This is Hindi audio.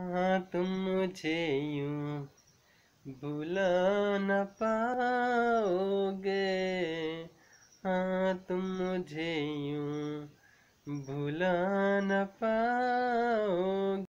हाँ तुम मुझे यूं भुला न पाओगे हाँ तुम मुझे यूं भुला न पा